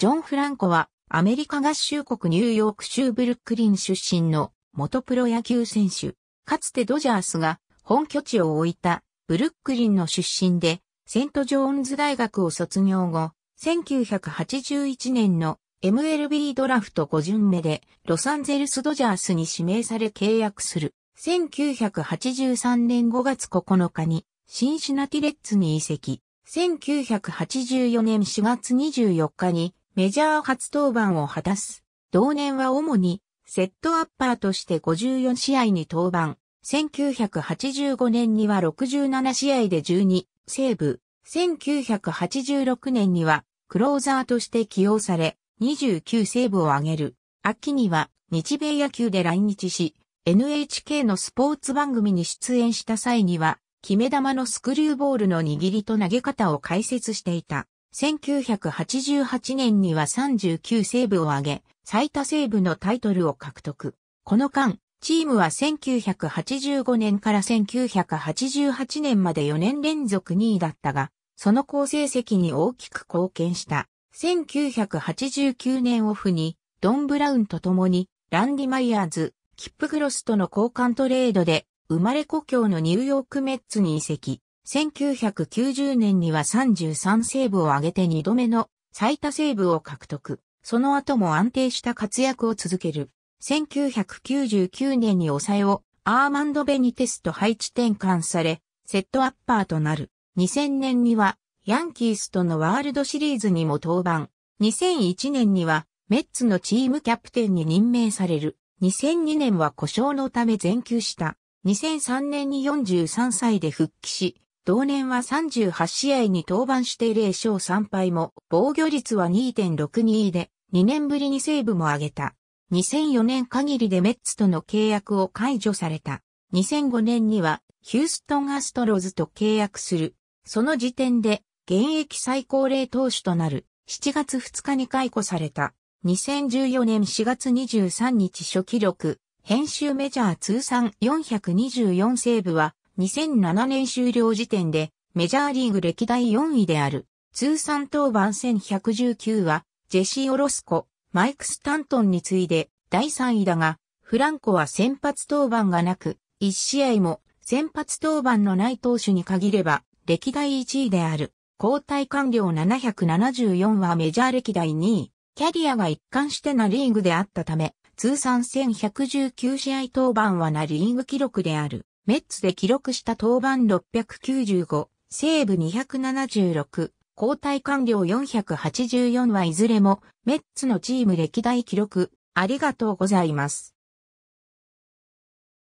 ジョン・フランコはアメリカ合衆国ニューヨーク州ブルックリン出身の元プロ野球選手。かつてドジャースが本拠地を置いたブルックリンの出身でセント・ジョーンズ大学を卒業後、1981年の MLB ドラフト5巡目でロサンゼルスドジャースに指名され契約する。1983年5月9日にシンシナティレッツに移籍。1984年4月24日にメジャー初登板を果たす。同年は主にセットアッパーとして54試合に登板。1985年には67試合で12、セーブ。1986年にはクローザーとして起用され、29セーブを挙げる。秋には日米野球で来日し、NHK のスポーツ番組に出演した際には、決め球のスクリューボールの握りと投げ方を解説していた。1988年には39セーブを挙げ、最多セーブのタイトルを獲得。この間、チームは1985年から1988年まで4年連続2位だったが、その好成績に大きく貢献した。1989年オフに、ドン・ブラウンと共に、ランディ・マイヤーズ、キップ・グロスとの交換トレードで、生まれ故郷のニューヨーク・メッツに移籍。1990年には33セーブを挙げて2度目の最多セーブを獲得。その後も安定した活躍を続ける。1999年に抑えをアーマンド・ベニテスと配置転換され、セットアッパーとなる。2000年にはヤンキースとのワールドシリーズにも登板。2001年にはメッツのチームキャプテンに任命される。2002年は故障のため全休した。2003年に43歳で復帰し、同年は38試合に登板して0勝3敗も、防御率は2.62で、2年ぶりにセーブも上げた。2004年限りでメッツとの契約を解除された。2005年にはヒューストンアストロズと契約する。その時点で現役最高齢投手となる7月2日に解雇された。2014年4月23日初記録、編集メジャー通算424セーブは2007年終了時点でメジャーリーグ歴代4位である通算登板1119はジェシー・オロスコ、マイク・スタントンに次いで第3位だがフランコは先発登板がなく1試合も先発登板のない投手に限れば歴代1位である交代完了774はメジャー歴代2位。キャリアが一貫してなリーグであったため、通算1119試合登板はなリーグ記録である。メッツで記録した登板695、セーブ276、交代完了484はいずれもメッツのチーム歴代記録、ありがとうございます。